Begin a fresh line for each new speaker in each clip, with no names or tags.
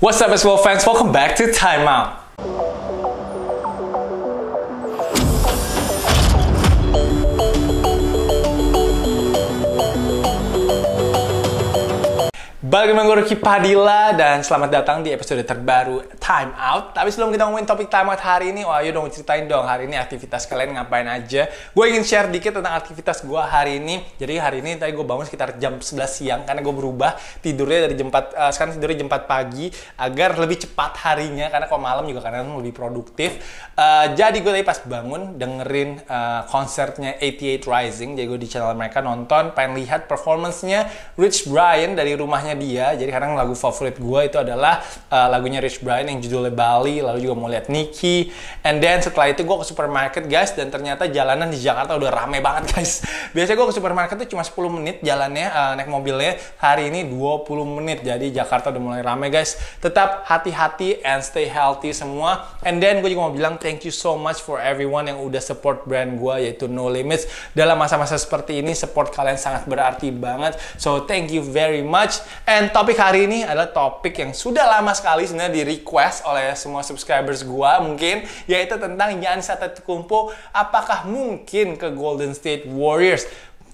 What's up as well fans, welcome back to Time Out. Balik dengan Ruki Padilla dan selamat datang di episode terbaru Time Out. Tapi sebelum kita ngomongin topik Time Out hari ini, wah oh, yuk dong ceritain dong hari ini aktivitas kalian ngapain aja. Gue ingin share dikit tentang aktivitas gue hari ini. Jadi hari ini tadi gue bangun sekitar jam 11 siang karena gue berubah tidurnya dari jam 4, uh, eh, sekarang tidurnya jam 4 pagi agar lebih cepat harinya karena kalau malam juga kadang lebih produktif. Uh, jadi gue tadi pas bangun dengerin uh, konsernya 88 Rising, jadi gue di channel mereka nonton, pengen lihat performancenya Rich Brian dari rumahnya dia jadi kadang lagu favorit gue itu adalah uh, lagunya Rich Brian yang judulnya Bali lalu juga mau lihat Nicky and then setelah itu gue ke supermarket guys dan ternyata jalanan di Jakarta udah rame banget guys biasanya gue ke supermarket tuh cuma 10 menit jalannya uh, naik mobilnya hari ini 20 menit jadi Jakarta udah mulai rame guys tetap hati-hati and stay healthy semua and then gue juga mau bilang thank you so much for everyone yang udah support brand gue yaitu No Limits dalam masa-masa seperti ini support kalian sangat berarti banget so thank you very much And topik hari ini adalah topik yang sudah lama sekali sebenarnya di request oleh semua subscribers gua mungkin yaitu tentang Giannis Antetokounmpo apakah mungkin ke Golden State Warriors.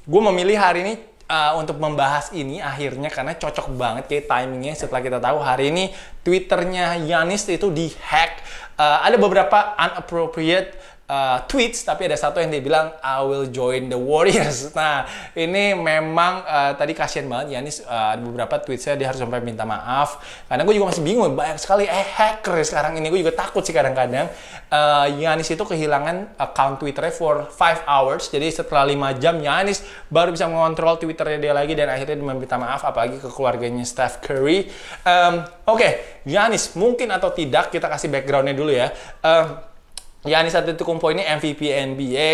Gue memilih hari ini uh, untuk membahas ini akhirnya karena cocok banget kayak timingnya setelah kita tahu hari ini twitternya Yanis itu dihack uh, ada beberapa inappropriate uh, tweets, tapi ada satu yang dia bilang I will join the Warriors. Nah, ini memang uh, tadi kasihan banget Yanis uh, ada beberapa tweetsnya dia harus sampai minta maaf. Karena gue juga masih bingung banyak sekali eh hacker sekarang ini gue juga takut sih kadang-kadang uh, Yanis itu kehilangan account Twitternya for 5 hours. Jadi setelah 5 jam Yanis baru bisa mengontrol Twitternya dia lagi dan akhirnya dia meminta maaf apalagi ke keluarganya Steph Curry. Um, Oke, okay. Yanis mungkin atau tidak kita kasih backgroundnya dulu ya. Uh, Yanis Antetokounmpo ini MVP NBA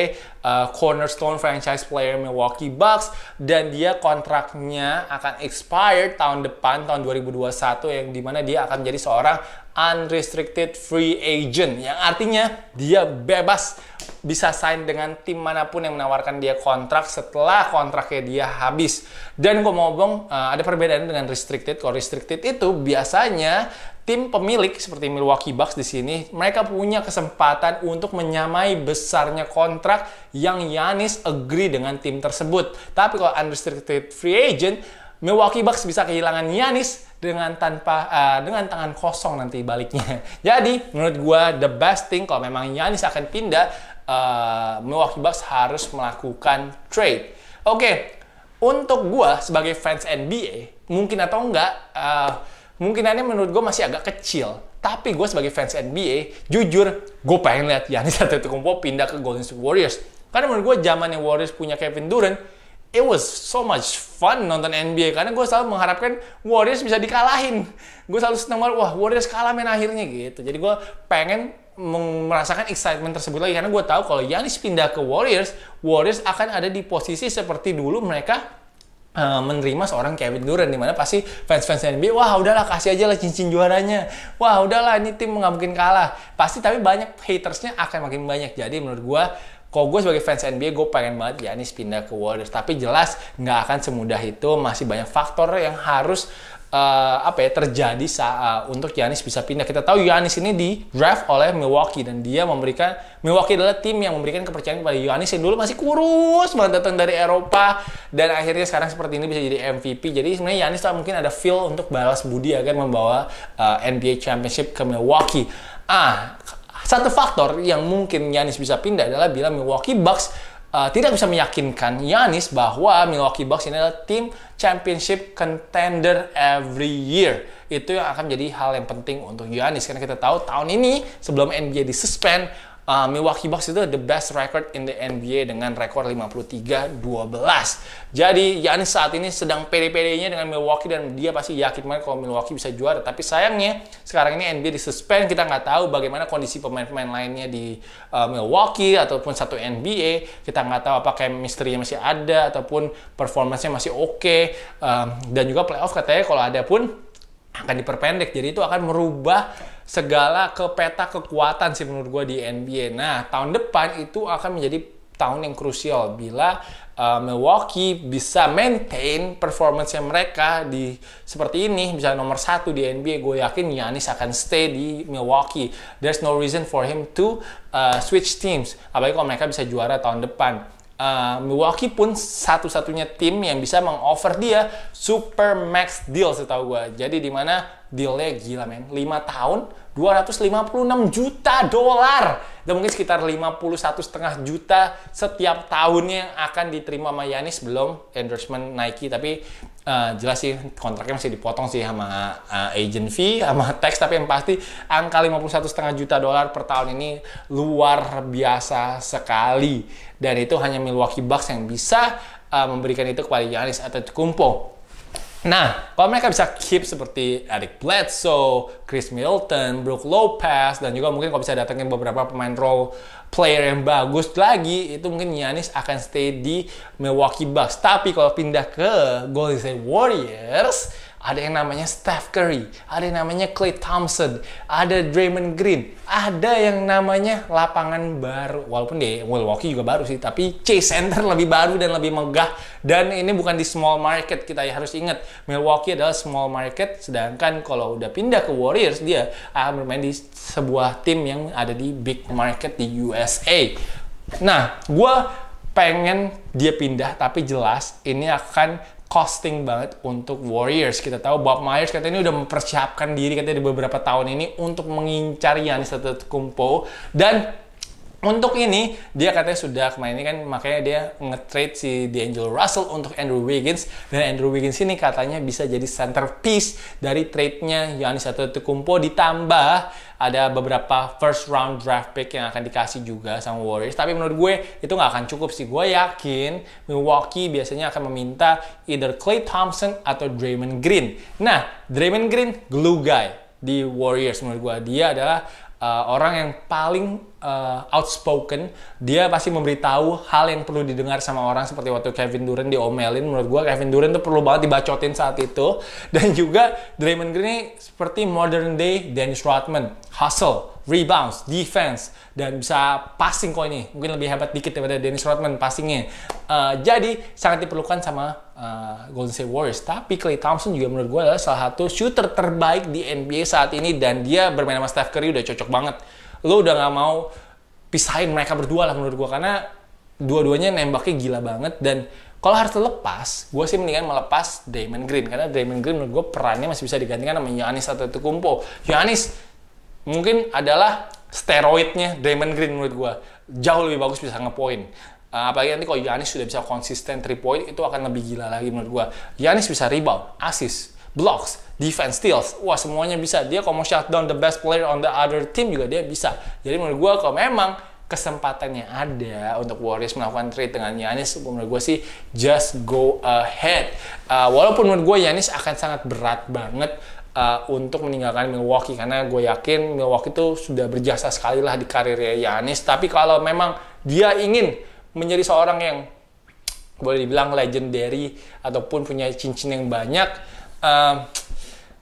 uh, cornerstone franchise player Milwaukee Bucks dan dia kontraknya akan expired tahun depan tahun 2021 yang dimana dia akan menjadi seorang unrestricted free agent yang artinya dia bebas bisa sign dengan tim manapun yang menawarkan dia kontrak setelah kontraknya dia habis dan gue mau ngomong uh, ada perbedaan dengan restricted kalau restricted itu biasanya tim pemilik seperti Milwaukee Bucks di sini mereka punya kesempatan untuk menyamai besarnya kontrak yang Yanis agree dengan tim tersebut. Tapi kalau unrestricted free agent, Milwaukee Bucks bisa kehilangan Yanis dengan tanpa uh, dengan tangan kosong nanti baliknya. Jadi menurut gue the best thing kalau memang Yanis akan pindah, uh, Milwaukee Bucks harus melakukan trade. Oke, okay. untuk gue sebagai fans NBA mungkin atau enggak, uh, mungkinannya menurut gue masih agak kecil. Tapi gue sebagai fans NBA, jujur gue pengen lihat Yanis Antetokounmpo pindah ke Golden State Warriors karena menurut gue zamannya Warriors punya Kevin Durant, it was so much fun nonton NBA. Karena gue selalu mengharapkan Warriors bisa dikalahin. Gue selalu seneng banget, wah Warriors kalah main akhirnya gitu. Jadi gue pengen merasakan excitement tersebut lagi karena gue tahu kalau Yanis pindah ke Warriors, Warriors akan ada di posisi seperti dulu mereka eh, menerima seorang Kevin Durant di mana pasti fans-fans NBA wah udahlah kasih aja lah cincin juaranya wah udahlah ini tim nggak mungkin kalah pasti tapi banyak hatersnya akan makin banyak jadi menurut gua kalau gue sebagai fans NBA gue pengen banget Giannis ya pindah ke Warriors tapi jelas nggak akan semudah itu masih banyak faktor yang harus uh, apa ya terjadi saat, uh, eh, untuk Giannis bisa pindah kita tahu Giannis ini di draft oleh Milwaukee dan dia memberikan Milwaukee adalah tim yang memberikan kepercayaan kepada Giannis yang dulu masih kurus banget datang dari Eropa dan akhirnya sekarang seperti ini bisa jadi MVP jadi sebenarnya Giannis tuh mungkin ada feel untuk balas budi agar membawa uh, eh, NBA Championship ke Milwaukee ah satu faktor yang mungkin Yanis bisa pindah adalah bila Milwaukee Bucks uh, tidak bisa meyakinkan Yanis bahwa Milwaukee Bucks ini adalah tim championship contender every year. Itu yang akan menjadi hal yang penting untuk Yanis karena kita tahu tahun ini sebelum NBA disuspend uh, Milwaukee Bucks itu the best record in the NBA dengan rekor 53-12. Jadi Giannis saat ini sedang pede-pedenya dengan Milwaukee dan dia pasti yakin banget kalau Milwaukee bisa juara. Tapi sayangnya sekarang ini NBA disuspend, kita nggak tahu bagaimana kondisi pemain-pemain lainnya di uh, Milwaukee ataupun satu NBA. Kita nggak tahu apakah misterinya masih ada ataupun performancenya masih oke okay. Um, uh, dan juga playoff katanya kalau ada pun akan diperpendek. Jadi itu akan merubah segala ke kekuatan sih menurut gue di NBA. Nah, tahun depan itu akan menjadi tahun yang krusial bila uh, Milwaukee bisa maintain performance mereka di seperti ini bisa nomor satu di NBA gue yakin Giannis akan stay di Milwaukee there's no reason for him to uh, switch teams apalagi kalau mereka bisa juara tahun depan uh, Milwaukee pun satu-satunya tim yang bisa mengoffer dia super max deal setahu gue. Jadi dimana dealnya gila men 5 tahun 256 juta dolar dan mungkin sekitar 51 setengah juta setiap tahunnya yang akan diterima sama Yanis belum endorsement Nike tapi uh, jelas sih kontraknya masih dipotong sih sama uh, agent fee sama tax tapi yang pasti angka 51 setengah juta dolar per tahun ini luar biasa sekali dan itu hanya Milwaukee Bucks yang bisa uh, memberikan itu kepada atau Kumpo. Nah, kalau mereka bisa keep seperti Eric Bledsoe, Chris Milton, Brook Lopez, dan juga mungkin kalau bisa datengin beberapa pemain role player yang bagus lagi, itu mungkin Giannis akan stay di Milwaukee Bucks. Tapi kalau pindah ke Golden State Warriors, ada yang namanya Steph Curry, ada yang namanya Clay Thompson, ada Draymond Green, ada yang namanya lapangan baru, walaupun di Milwaukee juga baru sih, tapi Chase Center lebih baru dan lebih megah, dan ini bukan di small market, kita harus ingat, Milwaukee adalah small market, sedangkan kalau udah pindah ke Warriors, dia akan bermain di sebuah tim yang ada di big market di USA. Nah, gue pengen dia pindah, tapi jelas ini akan costing banget untuk Warriors. Kita tahu Bob Myers katanya ini udah mempersiapkan diri katanya di beberapa tahun ini untuk mengincar Giannis Antetokounmpo dan untuk ini dia katanya sudah kemarin ini kan makanya dia nge-trade si D'Angelo Russell untuk Andrew Wiggins dan Andrew Wiggins ini katanya bisa jadi centerpiece dari trade-nya Giannis Antetokounmpo ditambah ada beberapa first round draft pick yang akan dikasih juga sama Warriors. Tapi menurut gue itu nggak akan cukup sih. Gue yakin Milwaukee biasanya akan meminta either Clay Thompson atau Draymond Green. Nah, Draymond Green glue guy di Warriors menurut gue dia adalah uh, orang yang paling uh, outspoken dia pasti memberitahu hal yang perlu didengar sama orang seperti waktu Kevin Durant diomelin menurut gue Kevin Durant tuh perlu banget dibacotin saat itu dan juga Draymond Green ini seperti modern day Dennis Rodman hustle rebounds defense dan bisa passing kok ini mungkin lebih hebat dikit daripada Dennis Rodman passingnya uh, jadi sangat diperlukan sama uh, Golden State Warriors. Tapi Clay Thompson juga menurut gue adalah salah satu shooter terbaik di NBA saat ini dan dia bermain sama Steph Curry udah cocok banget. Lo udah nggak mau pisahin mereka berdua lah menurut gue karena dua-duanya nembaknya gila banget dan kalau harus lepas, gue sih mendingan melepas Damon Green karena Damon Green menurut gue perannya masih bisa digantikan sama atau Tukumpo. Giannis mungkin adalah steroidnya Damon Green menurut gue jauh lebih bagus bisa ngepoin Uh, apalagi nanti kalau Yanis sudah bisa konsisten 3 point itu akan lebih gila lagi menurut gue Yanis bisa rebound, assist, blocks, defense, steals. Wah, semuanya bisa. Dia kalau mau shutdown the best player on the other team juga dia bisa. Jadi menurut gue kalau memang kesempatannya ada untuk Warriors melakukan trade dengan Yanis, menurut gue sih just go ahead. Uh, walaupun menurut gue Yanis akan sangat berat banget uh, untuk meninggalkan Milwaukee karena gue yakin Milwaukee itu sudah berjasa sekali lah di karirnya Yanis. Tapi kalau memang dia ingin menjadi seorang yang boleh dibilang legendary ataupun punya cincin yang banyak uh,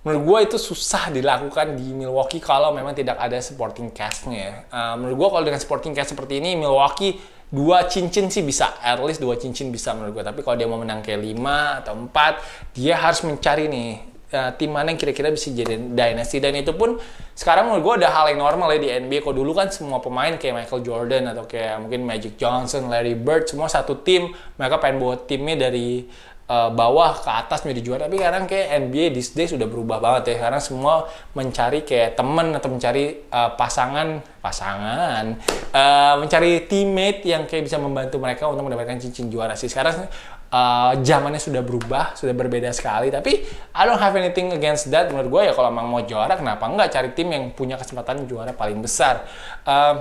menurut gue itu susah dilakukan di Milwaukee kalau memang tidak ada supporting castnya. Uh, menurut gue kalau dengan supporting cast seperti ini Milwaukee dua cincin sih bisa, at least dua cincin bisa menurut gue. Tapi kalau dia mau menang kayak lima atau empat, dia harus mencari nih Eh, tim mana yang kira-kira bisa jadi dynasty dan itu pun sekarang menurut gue ada hal yang normal ya di NBA kok dulu kan semua pemain kayak Michael Jordan atau kayak mungkin Magic Johnson, Larry Bird semua satu tim mereka pengen bawa timnya dari uh, bawah ke atas menjadi juara tapi sekarang kayak NBA these days sudah berubah banget ya karena semua mencari kayak temen atau mencari uh, pasangan pasangan uh, mencari teammate yang kayak bisa membantu mereka untuk mendapatkan cincin juara sih sekarang uh, zamannya sudah berubah, sudah berbeda sekali. Tapi I don't have anything against that. Menurut gue ya kalau emang mau juara, kenapa enggak cari tim yang punya kesempatan juara paling besar. Uh, eh,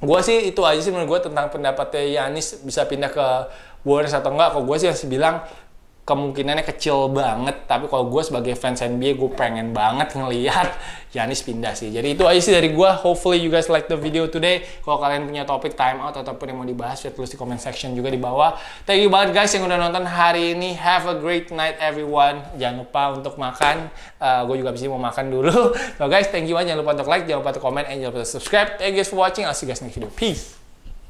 gue sih itu aja sih menurut gue tentang pendapatnya Yanis bisa pindah ke Warriors atau enggak. Kalau gue sih yang bilang kemungkinannya kecil banget tapi kalau gue sebagai fans NBA gue pengen banget ngelihat Yanis pindah sih jadi itu aja sih dari gue hopefully you guys like the video today kalau kalian punya topik time out ataupun yang mau dibahas ya tulis di comment section juga di bawah thank you banget guys yang udah nonton hari ini have a great night everyone jangan lupa untuk makan uh, eh, gue juga bisa mau makan dulu so guys thank you banget jangan lupa untuk like jangan lupa untuk comment and jangan lupa untuk subscribe thank you guys for watching I'll see you guys next video peace